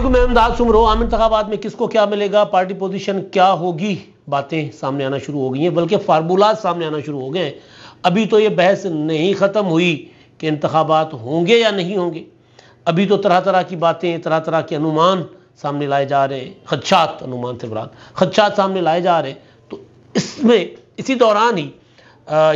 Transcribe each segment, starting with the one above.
वालेकुम मैं अमदाद सुमरो आम इंतबात में किसको क्या मिलेगा पार्टी पोजीशन क्या होगी बातें सामने आना शुरू हो गई हैं बल्कि फार्मूलाज सामने आना शुरू हो गए हैं अभी तो ये बहस नहीं ख़त्म हुई कि इंतबात होंगे या नहीं होंगे अभी तो तरह तरह की बातें तरह तरह के अनुमान सामने लाए जा रहे हैं खदशात अनुमान से बरात खदशात सामने लाए जा रहे हैं तो इसमें इसी दौरान ही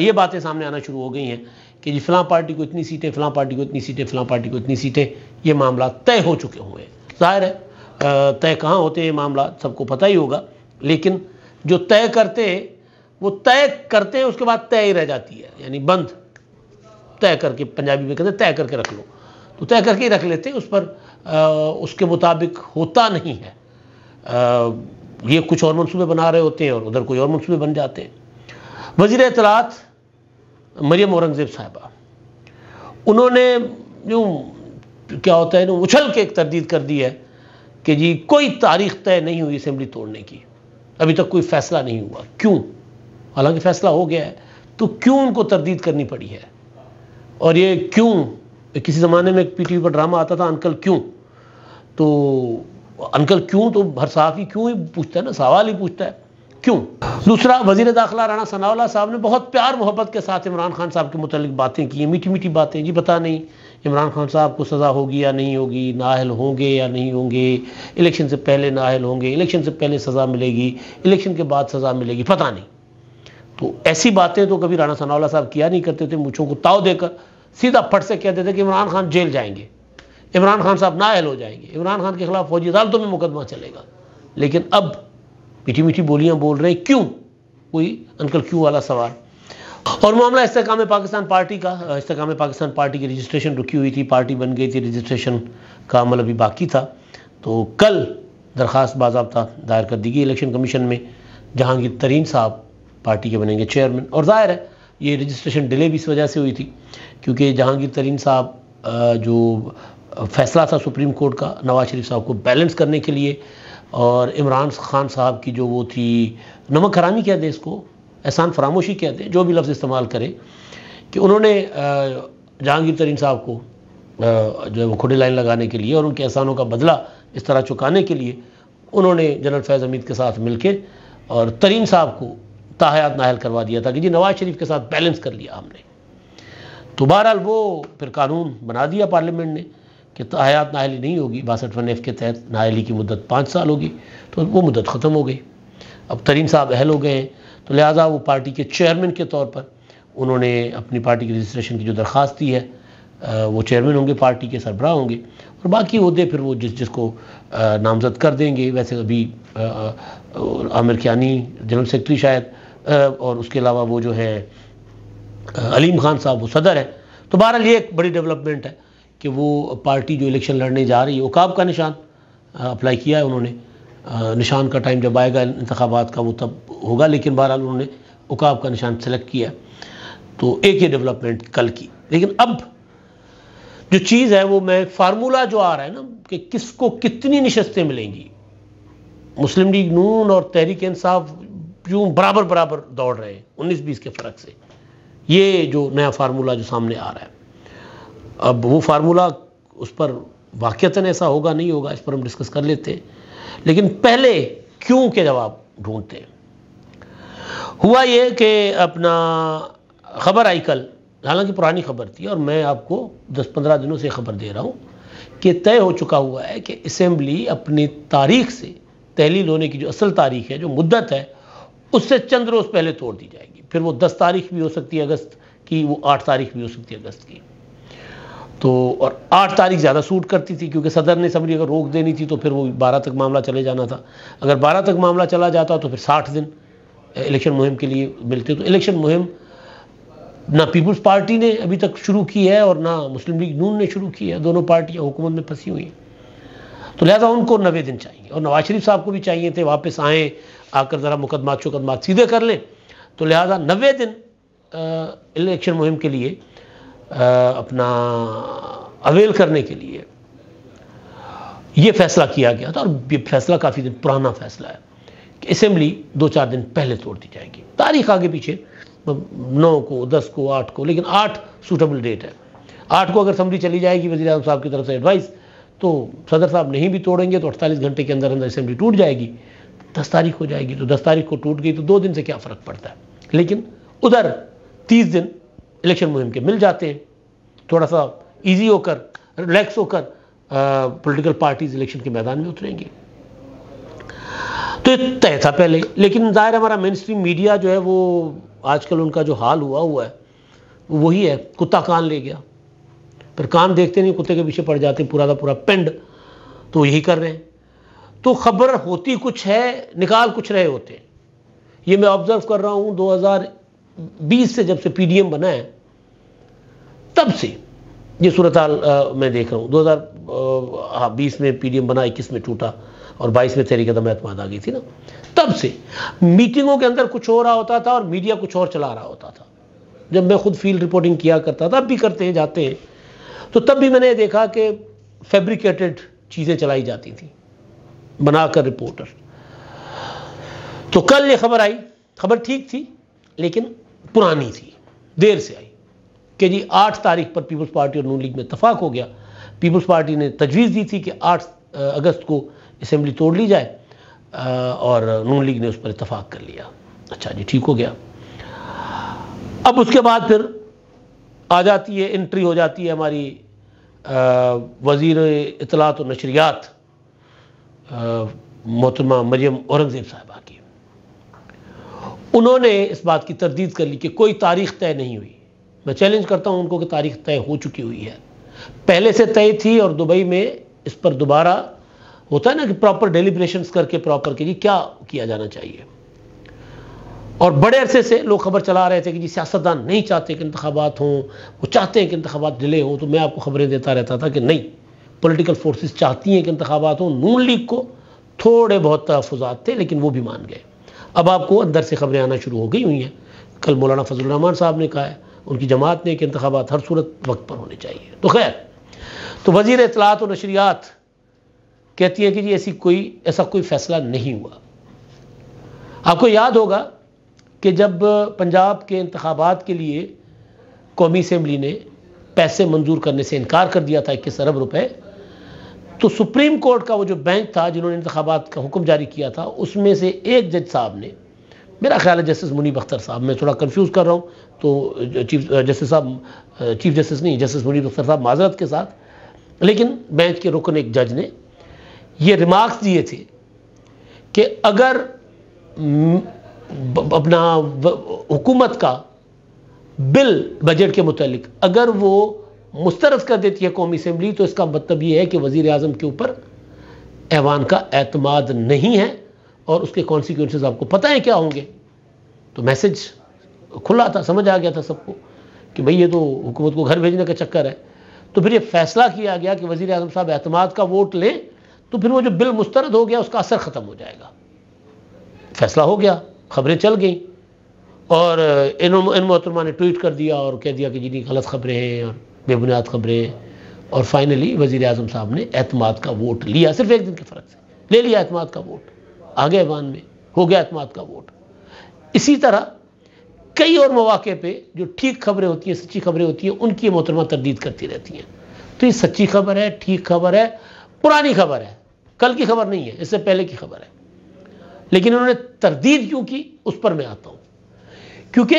ये बातें सामने आना शुरू हो गई हैं कि जी फ़लाँ पार्टी को इतनी सीटें फ़लाँ पार्टी को इतनी सीटें फ़लाँ पार्टी को इतनी सीटें ये मामला तय हो चुके हुए हैं जाहिर है तय कहाँ होते हैं मामला सबको पता ही होगा लेकिन जो तय करते हैं वो तय करते हैं उसके बाद तय ही रह जाती है यानी बंद तय करके पंजाबी में कहते तय करके रख लो तो तय करके ही रख लेते हैं उस पर आ, उसके मुताबिक होता नहीं है आ, ये कुछ और मनसूबे बना रहे होते हैं और उधर कोई और मनसूबे बन जाते हैं वजीर इतलात मरियम औरंगज़ेब साहबा उन्होंने जो क्या होता है ना उछल के एक तरदीद कर दी है कि जी कोई तारीख तय नहीं हुई असम्बली तोड़ने की अभी तक कोई फैसला नहीं हुआ क्यों हालांकि फैसला हो गया है तो क्यों उनको तरदीद करनी पड़ी है और ये क्यों किसी ज़माने में पी टी वी पर ड्रामा आता था अंकल क्यों तो अंकल क्यों तो हर ही क्यों ही पूछता है ना सवाल ही पूछता है क्यों दूसरा वजीर दाखिला राणा सनावला साहब ने बहुत प्यार मोहब्बत के साथ इमरान खान साहब के मुतालिक बातें की मीठी मीठी बातें जी बता नहीं इमरान खान साहब को सज़ा होगी या नहीं होगी नाहल होंगे या नहीं होंगे इलेक्शन से पहले नाहल होंगे इलेक्शन से पहले सज़ा मिलेगी इलेक्शन के बाद सज़ा मिलेगी पता नहीं तो ऐसी बातें तो कभी राणा सनावला साहब किया नहीं करते थे मूछों को ताव देकर सीधा फट से कहते थे कि इमरान खान जेल जाएंगे इमरान खान साहब नाहल हो जाएंगे इमरान खान के खिलाफ फौजी अदालतों में मुकदमा चलेगा लेकिन अब मीठी मीठी बोलियाँ बोल रहे हैं क्यों कोई अंकल क्यों वाला सवाल और मामला इस्तेकाम पाकिस्तान पार्टी का इस्तेकाम पाकिस्तान पार्टी की रजिस्ट्रेशन रुकी हुई थी पार्टी बन गई थी रजिस्ट्रेशन का अमल अभी बाकी था तो कल दरख्वास्त बाबा दायर कर दी गई इलेक्शन कमीशन में जहांगीर तरीन साहब पार्टी के बनेंगे चेयरमैन और ज़ाहिर है ये रजिस्ट्रेशन डिले भी इस वजह से हुई थी क्योंकि जहांगीर तरीन साहब जो फैसला था सुप्रीम कोर्ट का नवाज शरीफ साहब को बैलेंस करने के लिए और इमरान खान साहब की जो वो थी नमक हरामी क्या देश इसको एहसान फरामोशी कहते हैं जो भी लफ्ज़ इस्तेमाल करें कि उन्होंने जहांगीर तरीन साहब को जो है वो खुडी लाइन लगाने के लिए और उनके एहसानों का बदला इस तरह चुकाने के लिए उन्होंने जनरल फैज़ हमीद के साथ मिलकर और तरीन साहब को ताहायात नाहल करवा दिया था कि जी नवाज शरीफ के साथ बैलेंस कर लिया हमने तो बहरहाल वो फिर कानून बना दिया पार्लियामेंट ने कि हयात नाहली नहीं होगी बासठ वन एफ के तहत नाहली की मुदत पाँच साल होगी तो वो मुद्दत ख़त्म हो गई अब तरीन साहब अहल हो गए हैं तो लिहाजा वो पार्टी के चेयरमैन के तौर पर उन्होंने अपनी पार्टी की रजिस्ट्रेशन की जो दरख्वास्त दी है वो चेयरमैन होंगे पार्टी के सरबराह होंगे और बाकी अहदे फिर वो जिस जिसको नामजद कर देंगे वैसे अभी आमिर खियानी जनरल सेक्रेटरी शायद और उसके अलावा वो जो है अलीम खान साहब वो सदर है तो बहरहाल ये एक बड़ी डेवलपमेंट है कि वो पार्टी जो इलेक्शन लड़ने जा रही है उकाब का निशान अप्लाई किया है उन्होंने निशान का टाइम जब आएगा इंतबात का वो तब होगा लेकिन बहरहाल उन्होंने उकाब का निशान सेलेक्ट किया तो एक ही डेवलपमेंट कल की लेकिन अब जो चीज़ है वो मैं फार्मूला जो आ रहा है ना कि किसको कितनी नशस्तें मिलेंगी मुस्लिम लीग नून और तहरीक इंसाफ यूँ बराबर बराबर दौड़ रहे हैं उन्नीस बीस के फ़र्क से ये जो नया फार्मूला जो सामने आ रहा है अब वो फार्मूला उस पर वाक़ता ऐसा होगा नहीं होगा इस पर हम डिस्कस कर लेते हैं लेकिन पहले क्यों के जवाब ढूंढते हुआ यह कि अपना खबर आई कल हालांकि पुरानी खबर थी और मैं आपको 10-15 दिनों से खबर दे रहा हूं कि तय हो चुका हुआ है कि असेंबली अपनी तारीख से तहलील होने की जो असल तारीख है जो मुद्दत है उससे चंद रोज़ पहले तोड़ दी जाएगी फिर वो 10 तारीख भी हो सकती है अगस्त की वो 8 तारीख भी हो सकती है अगस्त की तो और आठ तारीख ज़्यादा सूट करती थी क्योंकि सदर ने सबरी अगर रोक देनी थी तो फिर वो बारह तक मामला चले जाना था अगर बारह तक मामला चला जाता तो फिर साठ दिन इलेक्शन मुहिम के लिए मिलते तो इलेक्शन मुहिम ना पीपल्स पार्टी ने अभी तक शुरू की है और ना मुस्लिम लीग नून ने शुरू की है दोनों पार्टियाँ हुकूमत में फंसी हुई हैं तो लिहाजा उनको नबे दिन चाहिए और नवाज शरीफ साहब को भी चाहिए थे वापस आएँ आकर ज़रा मुकदमा शुकदमा सीधे कर लें तो लिहाजा नबे दिन इलेक्शन मुहिम के लिए अपना अवेल करने के लिए यह फैसला किया गया था और यह फैसला काफ़ी दिन पुराना फैसला है कि असेंबली दो चार दिन पहले तोड़ दी जाएगी तारीख आगे पीछे मतलब नौ को दस को आठ को लेकिन आठ सूटेबल डेट है आठ को अगर असेंबली चली जाएगी वजी अजम साहब की तरफ से एडवाइस तो सदर साहब नहीं भी तोड़ेंगे तो अड़तालीस घंटे के अंदर अंदर असेंबली टूट जाएगी दस तारीख हो जाएगी तो दस तारीख को टूट गई तो दो दिन से क्या फ़र्क पड़ता है लेकिन उधर तीस दिन इलेक्शन मुहिम के मिल जाते हैं थोड़ा सा ईजी होकर रिलैक्स होकर पोलिटिकल पार्टीज इलेक्शन के मैदान में उतरेंगी तो ये तय था पहले लेकिन ज़ाहिर हमारा मेन स्ट्रीम मीडिया जो है वो आजकल उनका जो हाल हुआ हुआ है वही है कुत्ता कान ले गया पर कान देखते नहीं कुत्ते के पीछे पड़ जाते पूरा का पूरा पेंड तो यही कर रहे हैं तो खबर होती कुछ है निकाल कुछ रहे होते हैं ये मैं ऑब्जर्व कर रहा हूँ 2000 बीस से जब से पीडीएम बना है तब से ये सूरत हाल मैं देख रहा हूँ दो हज़ार हाँ बीस में पीडीएम बना इक्कीस में टूटा और बाईस में तेरी कदम एतमाद आ गई थी ना तब से मीटिंगों के अंदर कुछ हो रहा होता था और मीडिया कुछ और चला रहा होता था जब मैं खुद फील्ड रिपोर्टिंग किया करता था अब भी करते हैं जाते हैं तो तब भी मैंने देखा कि फैब्रिकेटेड चीज़ें चलाई जाती थी बनाकर रिपोर्टर तो कल ये खबर आई खबर ठीक थी लेकिन पुरानी थी देर से आई कि जी आठ तारीख पर पीपल्स पार्टी और नून लीग में इतफाक हो गया पीपल्स पार्टी ने तजवीज़ दी थी कि आठ अगस्त को असेंबली तोड़ ली जाए और नून लीग ने उस पर इतफाक कर लिया अच्छा जी ठीक हो गया अब उसके बाद फिर आ जाती है एंट्री हो जाती है हमारी वज़ीर इतलात और नशरियात मोहतरमा मरियम औरंगज़ेब साहबा की उन्होंने इस बात की तरदीद कर ली कि कोई तारीख तय नहीं हुई मैं चैलेंज करता हूं उनको कि तारीख तय हो चुकी हुई है पहले से तय थी और दुबई में इस पर दोबारा होता है ना कि प्रॉपर डेलीब्रेशन करके प्रॉपर के लिए क्या किया जाना चाहिए और बड़े अरसे से लोग खबर चला रहे थे कि जी सियासतदान नहीं चाहते कि इंतबात हों वो चाहते हैं कि इंतबात डिले हों तो मैं आपको खबरें देता रहता था कि नहीं पॉलिटिकल फोर्सेस चाहती हैं कि इंतबात हों नून लीग को थोड़े बहुत तहफात थे लेकिन वो भी मान गए अब आपको अंदर से खबरें आना शुरू हो गई हुई हैं कल मौलाना फजलरहमान साहब ने कहा है उनकी जमात ने कि इंतबात हर सूरत वक्त पर होने चाहिए तो खैर तो वजीर इतलात और नशरियात कहती हैं कि जी ऐसी कोई ऐसा कोई फैसला नहीं हुआ आपको याद होगा कि जब पंजाब के इंतबात के लिए कौमी असम्बली ने पैसे मंजूर करने से इनकार कर दिया था इक्कीस अरब रुपये तो सुप्रीम कोर्ट का वो जो बेंच था जिन्होंने इंतबात का हुक्म जारी किया था उसमें से एक जज साहब ने मेरा ख्याल है जस्टिस मुनीब अख्तर साहब मैं थोड़ा कंफ्यूज कर रहा हूँ तो चीफ जस्टिस साहब चीफ जस्टिस नहीं जस्टिस मुनीब अख्तर साहब माजरत के साथ लेकिन बेंच के रुकन एक जज ने ये रिमार्क्स दिए थे कि अगर अपना हुकूमत का बिल बजट के मुतलिक अगर वो मुस्तरद कर देती है कौमी असम्बली तो इसका मतलब यह है कि वज़ी अजम के ऊपर ऐवान का अतमाद नहीं है और उसके कॉन्सिक्वेंस आपको पता है क्या होंगे तो मैसेज खुला था समझ आ गया था सबको कि भाई ये तो हुकूमत को घर भेजने का चक्कर है तो फिर ये फैसला किया गया कि वज़ी अजम साहब अतमाद का वोट लें तो फिर वो जो बिल मुस्तरद हो गया उसका असर ख़त्म हो जाएगा फैसला हो गया खबरें चल गई और इन इन मोहतरमा ने ट्वीट कर दिया और कह दिया कि जी नहीं गलत खबरें हैं और बेबुनियाद खबरें और फाइनली वजीर अजम साहब ने एतमाद का वोट लिया सिर्फ एक दिन के फ़र्क से ले लिया अतमाद का वोट आगे ऐवान में हो गया अतमाद का वोट इसी तरह कई और मौाक़े पर जो ठीक खबरें होती हैं सच्ची खबरें होती हैं उनकी मोहतरमा तरदीद करती रहती हैं तो ये सच्ची खबर है ठीक खबर है पुरानी खबर है कल की खबर नहीं है इससे पहले की खबर है लेकिन उन्होंने तरदीद क्यों की उस पर मैं आता हूँ क्योंकि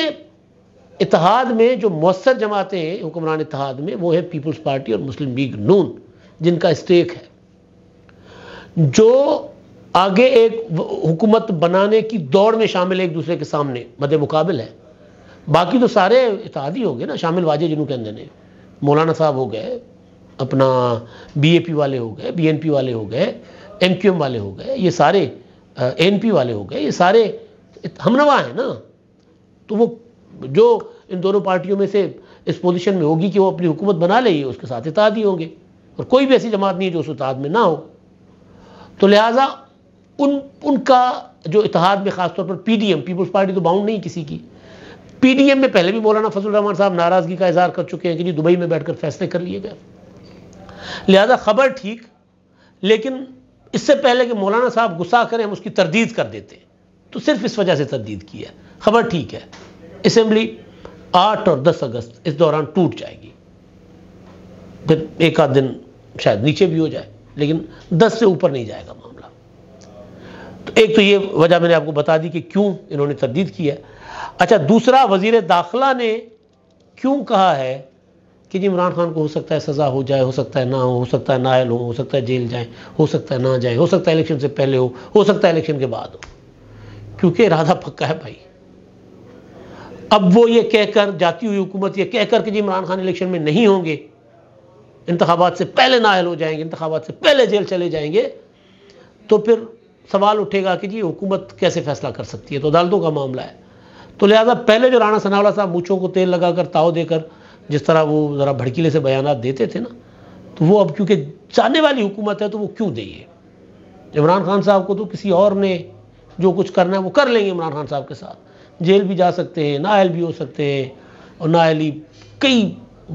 इतिहाद में जो मौसर जमाते हैं हुक्मरान इतिहाद में वो है पीपल्स पार्टी और मुस्लिम लीग नून जिनका स्टेक है जो आगे एक हुकूमत बनाने की दौड़ में शामिल है एक दूसरे के सामने मद मुकाबल है बाकी तो सारे इतिहादी हो गए ना शामिल वाजे जिन्हों के अंदर ने मौलाना साहब हो गए अपना बीएपी वाले हो गए बीएनपी वाले हो गए एमक्यूएम वाले हो गए ये सारे एनपी वाले हो गए ये सारे हमनवा हैं ना तो वो जो इन दोनों पार्टियों में से इस पोजीशन में होगी कि वो अपनी हुकूमत बना ले उसके साथ ही होंगे और कोई भी ऐसी जमात नहीं है जो उस इतिहाद में ना हो तो लिहाजा उन उनका जो इतिहाद में खासतौर पर P D M people's party तो बाउंड नहीं किसी की पी डी एम में पहले भी मौलाना फजल रहमान साहब नाराज़गी का इजहार कर चुके हैं कि जी दुबई में बैठकर फैसले कर लिए गए लिहाजा खबर ठीक लेकिन इससे पहले कि मौलाना साहब गुस्सा करें हम उसकी तरदीद कर देते तो सिर्फ इस वजह से तरदीद की है खबर ठीक है असेंबली 8 और 10 अगस्त इस दौरान टूट जाएगी फिर एक आध दिन शायद नीचे भी हो जाए लेकिन 10 से ऊपर नहीं जाएगा मामला तो एक तो ये वजह मैंने आपको बता दी कि क्यों इन्होंने तरदीद की है अच्छा दूसरा वजीर दाखिला ने क्यों कहा है कि जी इमरान खान को हो सकता है सज़ा हो जाए हो सकता है ना हो हो सकता है नायल हो हो सकता है जेल जाए हो सकता है ना जाए हो सकता है इलेक्शन से पहले हो हो सकता है इलेक्शन के बाद हो क्योंकि इरादा पक्का है भाई अब वो ये कहकर जाती हुई हुकूमत ये कहकर कि जी इमरान खान इलेक्शन में नहीं होंगे इंतबात से पहले नायल हो जाएंगे इंतबात से पहले जेल चले जाएंगे तो फिर सवाल उठेगा कि जी हुकूमत कैसे फैसला कर सकती है तो अदालतों का मामला है तो लिहाजा पहले जो राणा सनावला साहब मूछों को तेल लगाकर ताव देकर जिस तरह वो ज़रा भड़कीले से बयान देते थे ना तो वो अब क्योंकि जाने वाली हुकूमत है तो वो क्यों देंगे इमरान खान साहब को तो किसी और ने जो कुछ करना है वो कर लेंगे इमरान खान साहब के साथ जेल भी जा सकते हैं नायल भी हो सकते हैं और नाअली कई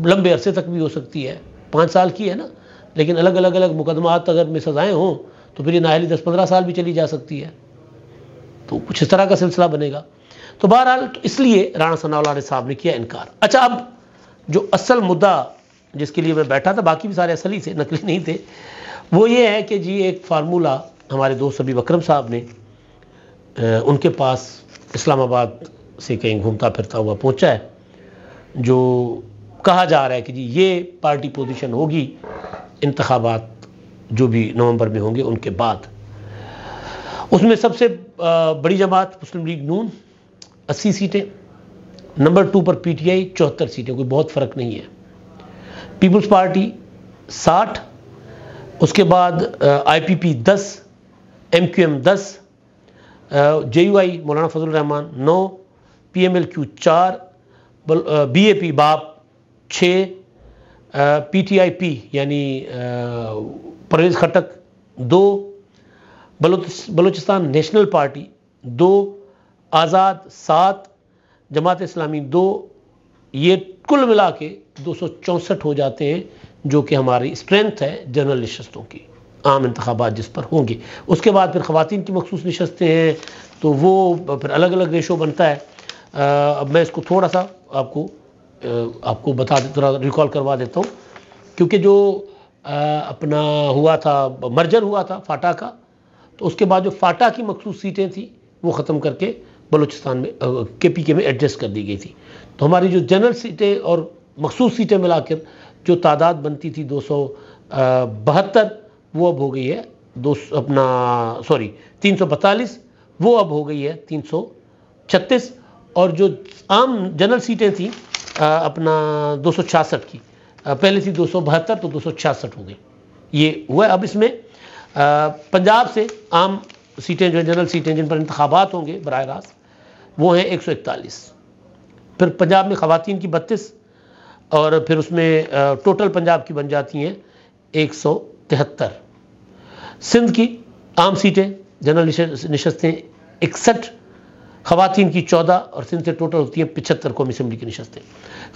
लंबे अरसे तक भी हो सकती है पाँच साल की है ना लेकिन अलग अलग अलग मुकदमात अगर में सजाएं हों तो फिर ये नाहली दस पंद्रह साल भी चली जा सकती है तो कुछ इस तरह का सिलसिला बनेगा तो बहरहाल तो इसलिए राणा सनावला ने साहब ने किया इनकार अच्छा अब जो असल मुद्दा जिसके लिए मैं बैठा था बाकी भी सारे असली थे नकली नहीं थे वो ये है कि जी एक फार्मूला हमारे दोस्त अभी बकरम साहब ने उनके पास इस्लामाबाद से कहीं घूमता फिरता हुआ पहुंचा है जो कहा जा रहा है कि जी ये पार्टी पोजीशन होगी इंतबात जो भी नवंबर में होंगे उनके बाद उसमें सबसे बड़ी जमात मुस्लिम लीग नून अस्सी सीटें नंबर टू पर पीटीआई चौहत्तर सीटें कोई बहुत फ़र्क नहीं है पीपल्स पार्टी साठ उसके बाद आईपीपी दस एमक्यूएम दस जे यू आई मौलाना फजल रहमान नौ पी एम एल क्यू चार बी ए पी बाप छः पी टी आई पी यानी परवेज़ खटक दो बलोचिस्तान नेशनल पार्टी दो आज़ाद सात जमात इस्लामी दो ये कुल मिला के दो सौ हो जाते हैं जो कि हमारी स्ट्रेंथ है जनरल नशस्तों की आम इंतबात जिस पर होंगे उसके बाद फिर ख़वान की मखसूस नशस्तें हैं तो वो फिर अलग अलग रेशो बनता है अब मैं इसको थोड़ा सा आपको आपको बता थोड़ा रिकॉल करवा देता हूँ क्योंकि जो अपना हुआ था मर्जर हुआ था फाटा का तो उसके बाद जो फाटा की मखसूस सीटें थी वो ख़त्म करके बलूचिस्तान में के पी के में एडजस्ट कर दी गई थी तो हमारी जो जनरल सीटें और मखसूस सीटें मिलाकर जो तादाद बनती थी दो सौ बहत्तर वो अब हो गई है दो अपना सॉरी तीन सौ वो अब हो गई है तीन सौ छत्तीस और जो आम जनरल सीटें थी आ, अपना दो सौ छियासठ की आ, पहले थी दो सौ बहत्तर तो दो सौ छियासठ हो गई ये हुआ अब इसमें आ, पंजाब से आम सीटें जो है जनरल सीटें जिन पर इंतबात होंगे बर रास्त वो हैं एक सौ इकतालीस फिर पंजाब में खातन की बत्तीस और फिर उसमें टोटल पंजाब की बन जाती हैं एक सौ तिहत्तर सिंध की आम सीटें जनरल नशस्तें इकसठ खवतिन की चौदह और सिंध से टोटल होती हैं पिछहत्तर कौमी असम्बली की नशस्तें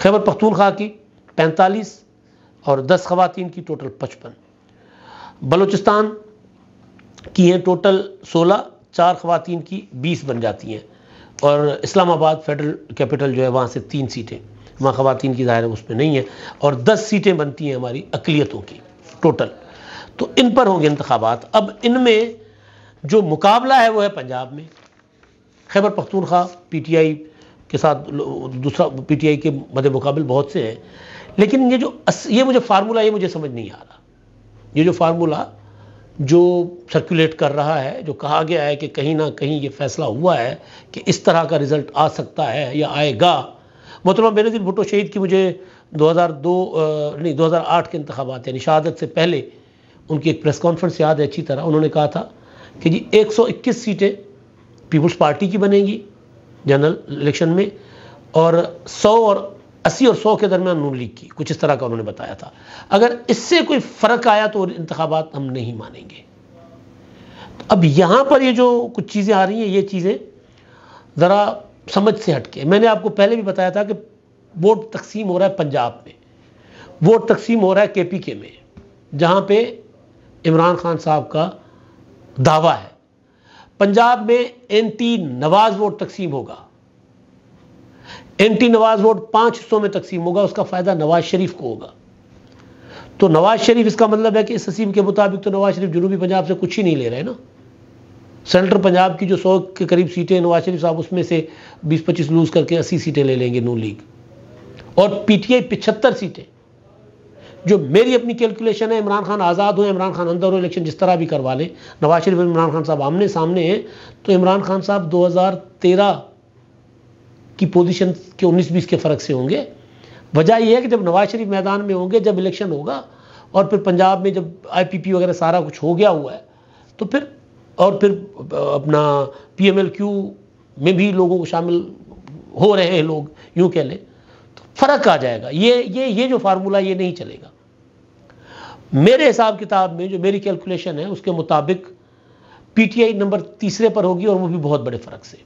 खैबर पख्तूनख्वा की पैंतालीस और दस खवतिन की टोटल पचपन बलूचिस्तान की हैं टोटल सोलह चार खवतिन की बीस बन जाती हैं और इस्लामाबाद फेडरल कैपिटल जो है वहाँ से तीन सीटें वहाँ खवतिन की ज़ाहिर उसमें नहीं है और दस सीटें बनती हैं हमारी अकलीतों की टोटल तो इन पर होंगे इंतबात अब इनमें जो मुकाबला है वो है पंजाब में Khyber Pakhtunkhwa P T I के साथ दूसरा पी टी आई के मद मुकाबल बहुत से हैं लेकिन ये जो ये मुझे फार्मूला ये मुझे समझ नहीं आ रहा ये जो फार्मूला जो सर्कुलेट कर रहा है जो कहा गया है कि कहीं ना कहीं ये फैसला हुआ है कि इस तरह का रिजल्ट आ सकता है या आएगा मोहतरमा बेनजी भुटो शहीद की मुझे 2002 नहीं 2008 के इंतबात यानी शहादत से पहले उनकी एक प्रेस कॉन्फ्रेंस याद है अच्छी तरह उन्होंने कहा था कि जी 121 सीटें पीपल्स पार्टी की बनेंगी जनरल इलेक्शन में और 100 और 80 और 100 के दरमियान नून लीग की कुछ इस तरह का उन्होंने बताया था अगर इससे कोई फ़र्क आया तो इंतबात हम नहीं मानेंगे तो अब यहां पर ये जो कुछ चीज़ें आ रही हैं ये चीज़ें ज़रा समझ से हटके मैंने आपको पहले भी बताया था कि वोट तकसीम हो रहा है पंजाब में वोट तकसीम हो रहा है केपी के में जहां पे इमरान खान साहब का दावा है पंजाब में एंटी नवाज वोट तकसीम होगा एंटी नवाज वोट पांच हिस्सों में तकसीम होगा उसका फायदा नवाज शरीफ को होगा तो नवाज शरीफ इसका मतलब है कि इस तसीम के मुताबिक तो नवाज शरीफ जुनूबी पंजाब से कुछ ही नहीं ले रहे ना सेंट्रल पंजाब की जो सौ के करीब सीटें नवाज शरीफ साहब उसमें से बीस पच्चीस लूज करके अस्सी सीटें ले लेंगे नू लीग और पीटीआई पिछहत्तर सीटें जो मेरी अपनी कैलकुलेशन है इमरान खान आज़ाद हो इमरान खान अंदर हो इलेक्शन जिस तरह भी करवा लें नवाज शरीफ और इमरान खान साहब आमने सामने हैं तो इमरान खान साहब 2013 की पोजीशन के 19 बीस के फ़र्क से होंगे वजह यह है कि जब नवाज शरीफ मैदान में होंगे जब इलेक्शन होगा और फिर पंजाब में जब पी वगैरह सारा कुछ हो गया हुआ है तो फिर और फिर अपना क्यू में भी लोगों को शामिल हो रहे हैं लोग यूँ कह लें तो फ़र्क आ जाएगा ये ये ये जो फार्मूला ये नहीं चलेगा मेरे हिसाब किताब में जो मेरी कैलकुलेशन है उसके मुताबिक पीटीआई नंबर तीसरे पर होगी और वो भी बहुत बड़े फर्क से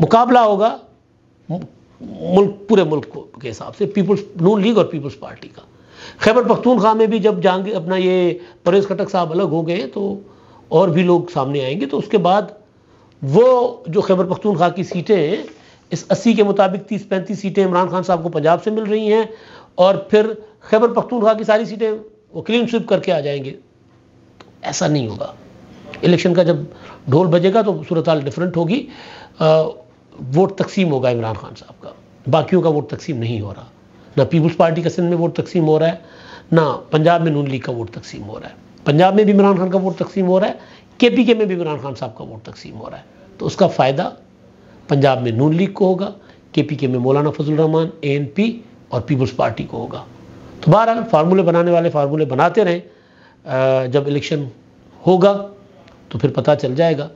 मुकाबला होगा मुल्क पूरे मुल्क के हिसाब से पीपल्स नून लीग और पीपल्स पार्टी का खैबर पख्तूनख्वा में भी जब जाएंगे अपना ये परवेज खटक साहब अलग हो गए तो और भी लोग सामने आएंगे तो उसके बाद वो जो खैबर पख्तूनखा की सीटें हैं इस अस्सी के मुताबिक तीस पैंतीस सीटें इमरान खान साहब को पंजाब से मिल रही हैं और फिर खैबर पख्तूनखा की सारी सीटें वो क्लीन स्वीप करके आ जाएंगे तो ऐसा नहीं होगा इलेक्शन का जब ढोल बजेगा तो सूरत हाल डिफरेंट होगी वोट तकसीम होगा इमरान खान साहब का बाकियों का वोट तकसीम नहीं हो रहा ना पीपल्स पार्टी का सिंध में वोट तकसीम हो रहा है ना पंजाब में नून लीग का वोट तकसीम हो रहा है पंजाब में भी इमरान खान का वोट तकसीम हो रहा है के पी के में भी इमरान खान साहब का वोट तकसीम हो रहा है तो उसका फ़ायदा पंजाब में नून लीग को होगा के पी के में मौलाना Fazal Rehman A N P और पीपल्स पार्टी को होगा तो बहरहाल फार्मूले बनाने वाले फार्मूले बनाते रहें जब इलेक्शन होगा तो फिर पता चल जाएगा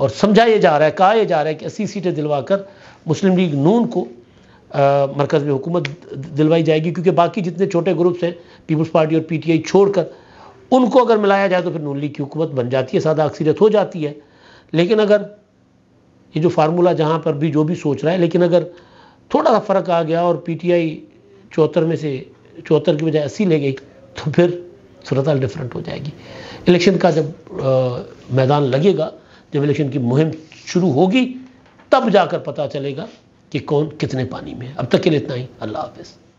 और समझाया जा रहा है कहा यह जा रहा है कि अस्सी सीटें दिलवा कर मुस्लिम लीग नून को मरकज़ में हुकूमत दिलवाई जाएगी क्योंकि बाकी जितने छोटे ग्रुप्स हैं पीपल्स पार्टी और पी टी आई छोड़ कर उनको अगर मिलाया जाए तो फिर नून लीग की हुकूमत बन जाती है सादा अक्सरियत हो जाती है लेकिन अगर ये जो फार्मूला जहाँ पर भी जो भी सोच रहा है लेकिन अगर थोड़ा सा फ़र्क आ गया और पी टी आई चौहत्तर में से चौहत्तर की बजाय अस्सी ले गई तो फिर सूरत डिफरेंट हो जाएगी इलेक्शन का जब आ, मैदान लगेगा जब इलेक्शन की मुहिम शुरू होगी तब जाकर पता चलेगा कि कौन कितने पानी में है अब तक के लिए इतना ही अल्लाह हाफिज़